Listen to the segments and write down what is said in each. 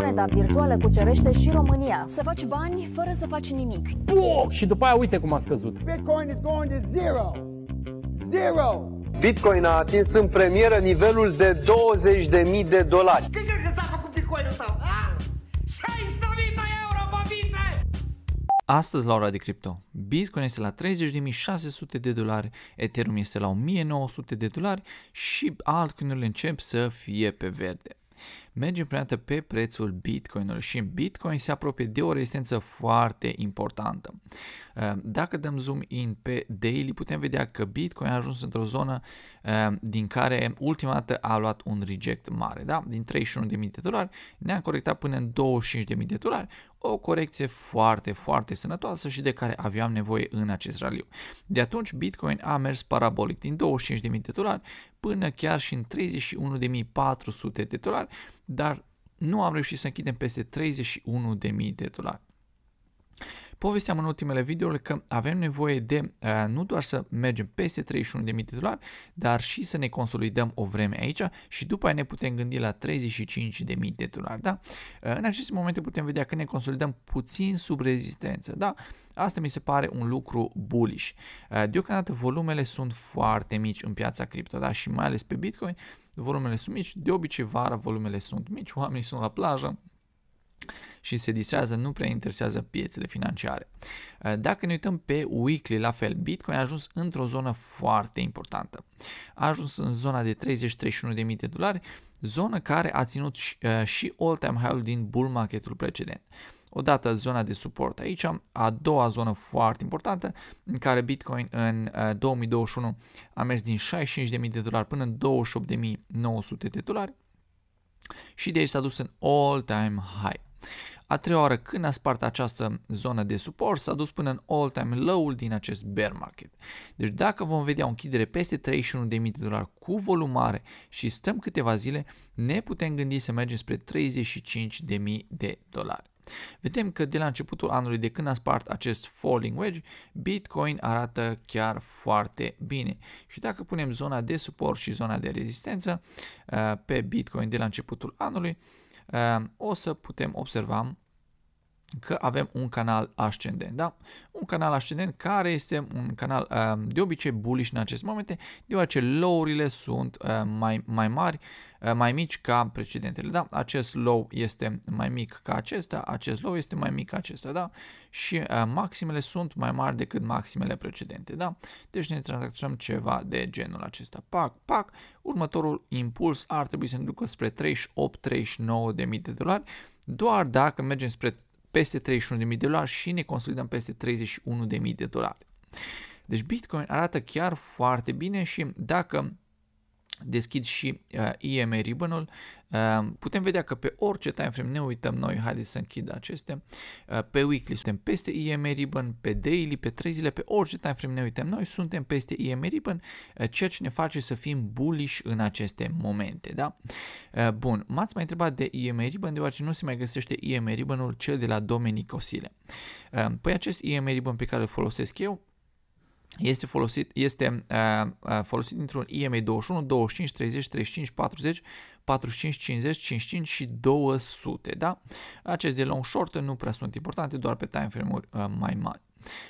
moneda virtuală cucerește și România. Să faci bani fără să faci nimic. Puc! Și după aia uite cum a scăzut. Bitcoin is going to zero. Zero! Bitcoin a atins în premieră nivelul de 20.000 de dolari. Când crezi că s-a făcut Bitcoinul tău? Ah! de euro, Astăzi la ora de cripto, Bitcoin este la 30.600 de dolari, Ethereum este la 1.900 de dolari și altcoinurile încep să fie pe verde mergem prima dată pe prețul Bitcoin-ului și Bitcoin se apropie de o rezistență foarte importantă. Uh, dacă dăm zoom in pe daily, putem vedea că Bitcoin a ajuns într-o zonă uh, din care ultima dată a luat un reject mare, da? din 31.000 de dolari ne-a corectat până în 25.000 de dolari, o corecție foarte, foarte sănătoasă și de care aveam nevoie în acest raliu. De atunci Bitcoin a mers parabolic din 25.000 de dolari până chiar și în 31.400 de dolari, dar nu am reușit să închidem peste 31.000 de dolari povesteam în ultimele videouri că avem nevoie de eh, nu doar să mergem peste 31 de dolari, dar și să ne consolidăm o vreme aici și după aia ne putem gândi la 35 de mii titulari, da? Eh, în aceste momente putem vedea că ne consolidăm puțin sub rezistență, da? Asta mi se pare un lucru bullish. Eh, deocamdată volumele sunt foarte mici în piața cripto, da? Și mai ales pe Bitcoin, volumele sunt mici, de obicei vara volumele sunt mici, oamenii sunt la plajă, și se distrează, nu prea interesează piețele financiare. Eh, dacă ne uităm pe weekly, la fel, Bitcoin a ajuns într-o zonă foarte importantă. A ajuns în zona de 30-31.000 de dolari, zonă care a ținut și, eh, și all-time high-ul din bull marketul precedent. Odată zona de suport aici, a doua zonă foarte importantă în care Bitcoin în 2021 eh, a mers din 65.000 de dolari până în 28.900 de dolari și de aici s-a dus în all-time high. A treia oară când a spart această zonă de suport s-a dus până în all-time low-ul din acest bear market. Deci dacă vom vedea o închidere peste 31.000 de dolari cu volum mare și stăm câteva zile, ne putem gândi să mergem spre 35.000 de dolari. Vedem că de la începutul anului, de când a spart acest falling wedge, Bitcoin arată chiar foarte bine. Și dacă punem zona de suport și zona de rezistență eh, pe Bitcoin de la începutul anului, Ehm, o să putem observa că avem un canal ascendent, da? Un canal ascendent care este un canal ehm, de obicei bullish în acest momente, deoarece low-urile sunt ehm, mai, mai mari, ehm, mai mici ca precedentele, da? Acest low este mai mic ca acesta, acest low este mai mic ca acesta, da? Și maximele sunt mai mari decât maximele precedente, da? Deci ne tranzacționăm ceva de genul acesta. Pac, pac, următorul impuls ar trebui să ne ducă spre 38-39 de mii de dolari, doar dacă mergem spre peste 31.000 de dolari și ne consolidăm peste 31.000 de dolari. Deci Bitcoin arată chiar foarte bine și dacă deschid și uh, IM ribbon uh, putem vedea că pe orice frame ne uităm noi, haideți să închid acestea, uh, pe weekly suntem peste IM ribbon, pe daily, pe 3 zile, pe orice frame ne uităm noi, suntem peste IM ribbon, uh, ceea ce ne face să fim bullish în aceste momente, da? Uh, bun, m-ați mai întrebat de IM ribbon, deoarece nu se mai găsește IM ribbon-ul cel de la Domenico Sile. Uh, păi acest IM ribbon pe care îl folosesc eu, este folosit, este uh, uh, folosit dintr-un EMA 21, 25, 30, 35, 40, 45, 50, 55 și 200. Da? Aceste long short nu prea sunt importante, doar pe time frame-uri uh, mai mari.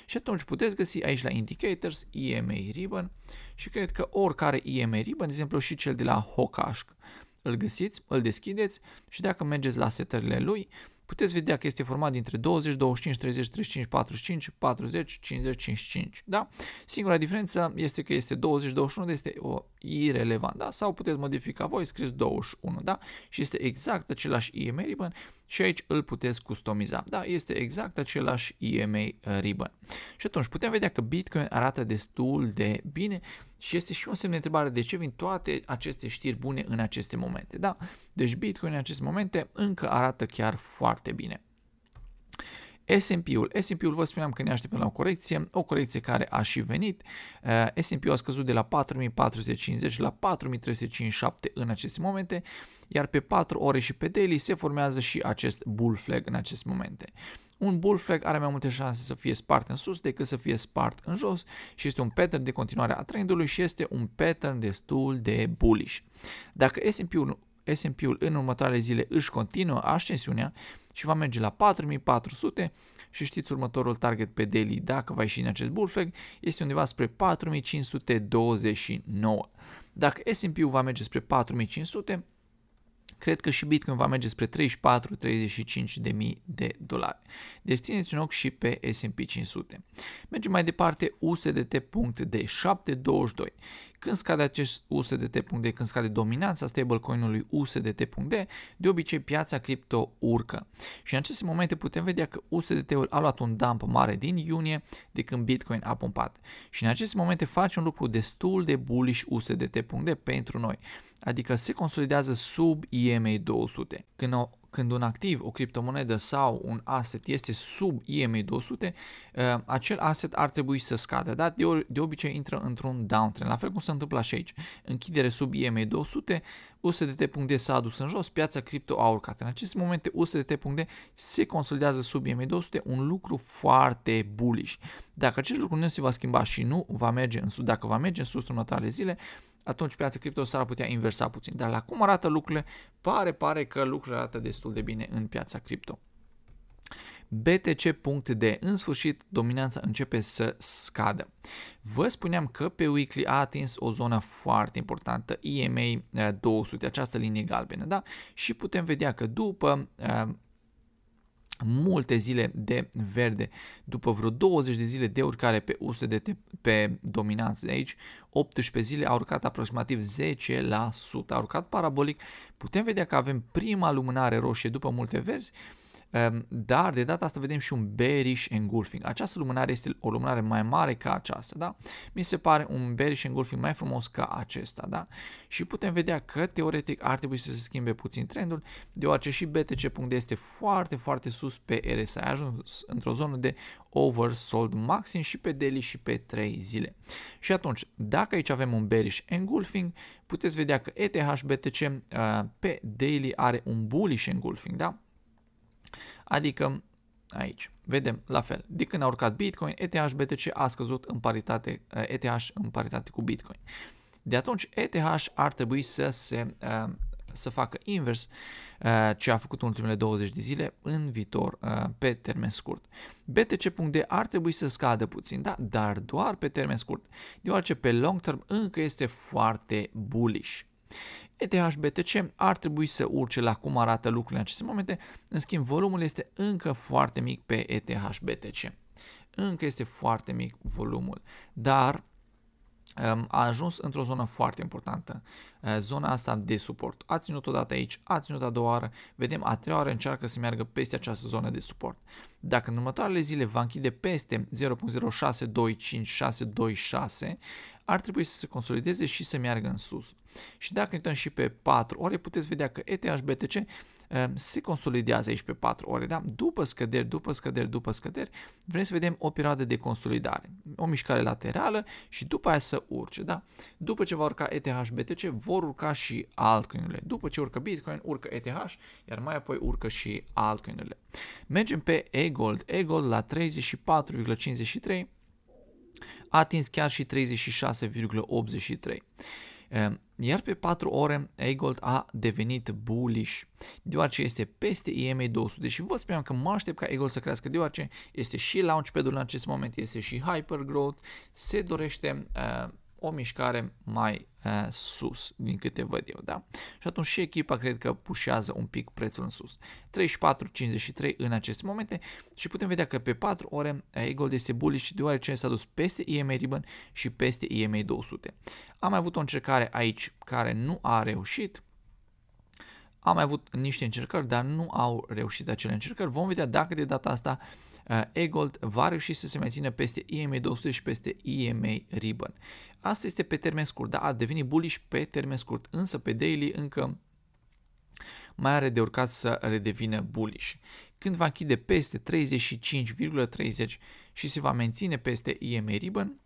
Și atunci puteți găsi aici la Indicators, EMA Ribbon și cred că oricare EMA Ribbon, de exemplu și cel de la Hocash, îl găsiți, îl deschideți și dacă mergeți la setările lui, puteți vedea că este format dintre 20, 25, 30, 35, 45, 40, 50, 55. Da? Singura diferență este că este 20, 21, este o irelevant, da? Sau puteți modifica voi, scris 21, da? Și este exact același IMA ribbon și aici îl puteți customiza, da? Este exact același IMA ribbon. Și atunci putem vedea că Bitcoin arată destul de bine și este și un semn de întrebare de ce vin toate aceste știri bune în aceste momente, da? Deci Bitcoin în aceste momente încă arată chiar foarte bine. S&P-ul, S&P-ul vă spuneam că ne așteptăm la o corecție, o corecție care a și venit. Eh, S&P-ul a scăzut de la 4450 la 4357 în aceste momente, iar pe 4 ore și pe daily se formează și acest bull flag în aceste momente. Un bull flag are mai multe șanse să fie spart în sus decât să fie spart în jos și este un pattern de continuare a trendului și este un pattern destul de bullish. Dacă S&P-ul S&P-ul în următoarele zile își continuă ascensiunea, și va merge la 4400 și știți următorul target pe daily dacă va ieși în acest flag este undeva spre 4529. Dacă S&P-ul va merge spre 4500, cred că și Bitcoin va merge spre 34-35 de mii de dolari. Deci țineți un ochi și pe S&P 500. Mergem mai departe, USDT.D722. Când scade acest USDT.d, când scade dominanța stablecoin-ului USDT.d, de obicei piața cripto urcă. Și în aceste momente putem vedea că USDT-ul a luat un dump mare din iunie de când Bitcoin a pompat. Și în aceste momente face un lucru destul de bullish USDT.d pentru noi, adică se consolidează sub EMA 200. Când când un activ, o criptomonedă sau un asset este sub IMA 200, ă, acel asset ar trebui să scadă, dar de, de obicei intră într-un downtrend, la fel cum se întâmplă și aici. Închidere sub IMA 200, USDT.d s-a adus în jos, piața cripto a urcat. În aceste momente USDT.d se consolidează sub IMA 200, un lucru foarte bullish. Dacă acest lucru nu se va schimba și nu va merge în sus, dacă va merge în sus în următoarele zile, atunci piața cripto s-ar putea inversa puțin. Dar la cum arată lucrurile, pare, pare că lucrurile arată destul de bine în piața cripto. BTC.de, În sfârșit, dominanța începe să scadă. Vă spuneam că pe weekly a atins o zonă foarte importantă, EMA 200, eh, această linie galbenă, da? Și putem vedea că după eh, multe zile de verde. După vreo 20 de zile de urcare pe USDT pe dominanță de aici, 18 zile a urcat aproximativ 10%, a urcat parabolic. Putem vedea că avem prima lumânare roșie după multe verzi, Ehm, dar de data asta vedem și un bearish engulfing. Această lumânare este o lumânare mai mare ca aceasta, da? Mi se pare un bearish engulfing mai frumos ca acesta, da? Și putem vedea că teoretic ar trebui să se schimbe puțin trendul, deoarece și BTC.D este foarte, foarte sus pe RSI, a ajuns într-o zonă de oversold maxim și pe daily și pe 3 zile. Și atunci, dacă aici avem un bearish engulfing, puteți vedea că ETH BTC uh, pe daily are un bullish engulfing, da? Adică aici. Vedem la fel. De când a urcat Bitcoin, ETH BTC a scăzut în paritate, ETH în paritate cu Bitcoin. De atunci ETH ar trebui să se eh, să facă invers eh, ce a făcut în ultimele 20 de zile în viitor, eh, pe termen scurt. BTC.D ar trebui să scadă puțin, da, dar doar pe termen scurt, deoarece pe long term încă este foarte bullish. ETH-BTC ar trebui să urce la cum arată lucrurile în aceste momente, în schimb volumul este încă foarte mic pe ETH-BTC. Încă este foarte mic volumul, dar a ajuns într-o zonă foarte importantă, eh, zona asta de suport. A ținut dată aici, a ținut a doua oară, vedem a treia oară încearcă să meargă peste această zonă de suport. Dacă în următoarele zile va închide peste 0.0625626, ar trebui să se consolideze și să meargă în sus. Și dacă uităm și pe 4 ore, puteți vedea că ETH BTC Ehm, se consolidează aici pe 4 ore, da? după scăderi, după scăderi, după scăderi, vrem să vedem o perioadă de consolidare, o mișcare laterală și după aia să urce. Da? După ce va urca ETH BTC, vor urca și altcoinurile. După ce urcă Bitcoin, urcă ETH, iar mai apoi urcă și altcoinurile. Mergem pe eGold. eGold la 34,53 a atins chiar și 36,83. Ehm, iar pe 4 ore, Eigold a devenit bullish, deoarece este peste EMA 200 și vă spuneam că mă aștept ca Eigold să crească, deoarece este și launchpad-ul în acest moment, este și hypergrowth, se dorește uh, o mișcare mai eh, sus, din câte văd eu, da? Și atunci și echipa cred că pușează un pic prețul în sus. 34-53 în aceste momente și putem vedea că pe 4 ore Eagle eh, este bullish deoarece s-a dus peste EMA Ribbon și peste EMA 200. Am mai avut o încercare aici care nu a reușit, am mai avut niște încercări, dar nu au reușit acele încercări. Vom vedea dacă de data asta uh, Uh, Egold va reuși să se mențină peste EMA 200 și peste EMA Ribbon. Asta este pe termen scurt, da, a devenit bullish pe termen scurt, însă pe daily încă mai are de urcat să redevină bullish. Când va închide peste 35,30 și se va menține peste EMA Ribbon,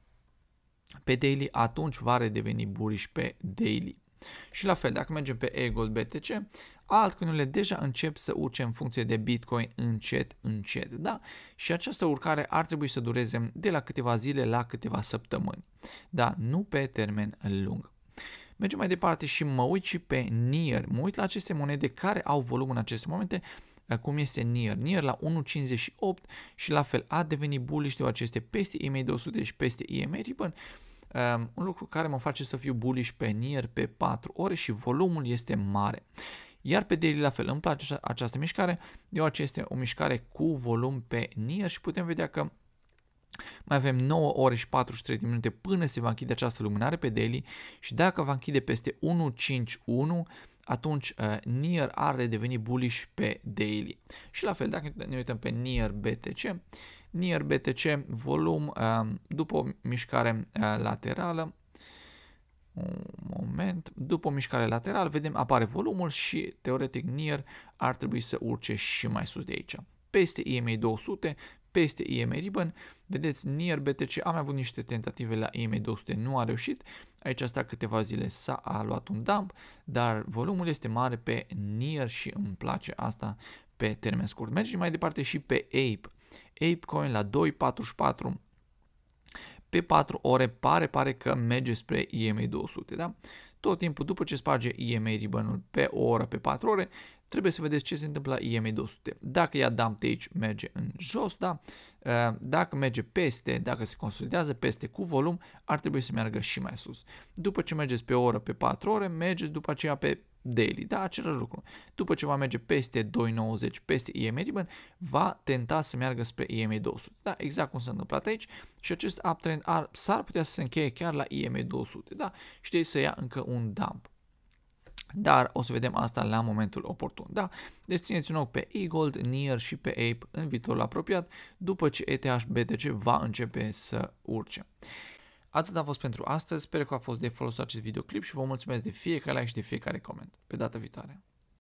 pe daily, atunci va redeveni bullish pe daily. Și la fel, dacă mergem pe Egold BTC, altcoinurile deja încep să urce în funcție de Bitcoin încet, încet, da? Și această urcare ar trebui să dureze de la câteva zile la câteva săptămâni, da? Nu pe termen lung. Mergem mai departe și mă uit și pe NIR. Mă uit la aceste monede care au volum în aceste momente, eh, cum este NIR. NIR la 1.58 și la fel a devenit bullish deoarece peste EMA 200 și peste EMA Ribbon. Um, ehm, un lucru care mă face să fiu bullish pe NIR pe 4 ore și volumul este mare. Iar pe daily la fel, îmi place această mișcare, deoarece este o mișcare cu volum pe nier și putem vedea că mai avem 9 ore și 43 de minute până se va închide această lumânare pe daily și dacă va închide peste 151, atunci uh, Nier ar redeveni bullish pe daily. Și la fel, dacă ne uităm pe Nier BTC, Nier BTC volum uh, după o mișcare uh, laterală, un moment, după mișcare lateral, vedem apare volumul și teoretic NIR ar trebui să urce și mai sus de aici. Peste EMA 200, peste EMA Ribbon, vedeți NIR BTC a mai avut niște tentative la EMA 200, nu a reușit, aici a stat câteva zile, s-a a luat un dump, dar volumul este mare pe NIR și îmi place asta pe termen scurt. Mergem mai departe și pe Ape. Apecoin la 2.44 pe 4 ore pare, pare că merge spre EMA 200, da? Tot timpul după ce sparge EMA ribbon pe o oră, pe 4 ore, trebuie să vedeți ce se întâmplă la EMA 200. Dacă ia dump aici, merge în jos, da? Ă, dacă merge peste, dacă se consolidează peste cu volum, ar trebui să meargă și mai sus. După ce mergeți pe o oră, pe 4 ore, mergeți după aceea pe daily, da, același lucru. După ce va merge peste 2,90, peste EMA ribbon, va tenta să meargă spre EMA 200. Da, exact cum s-a întâmplat aici și acest uptrend ar, s-ar putea să se încheie chiar la EMA 200, da, știi să ia încă un dump. Dar o să vedem asta la momentul oportun, da? Deci țineți un ochi pe eGold, Near și pe Ape în viitorul apropiat, după ce ETH BTC va începe să urce. Atât a fost pentru astăzi, sper că a fost de folos acest videoclip și vă mulțumesc de fiecare like și de fiecare coment. Pe data viitoare!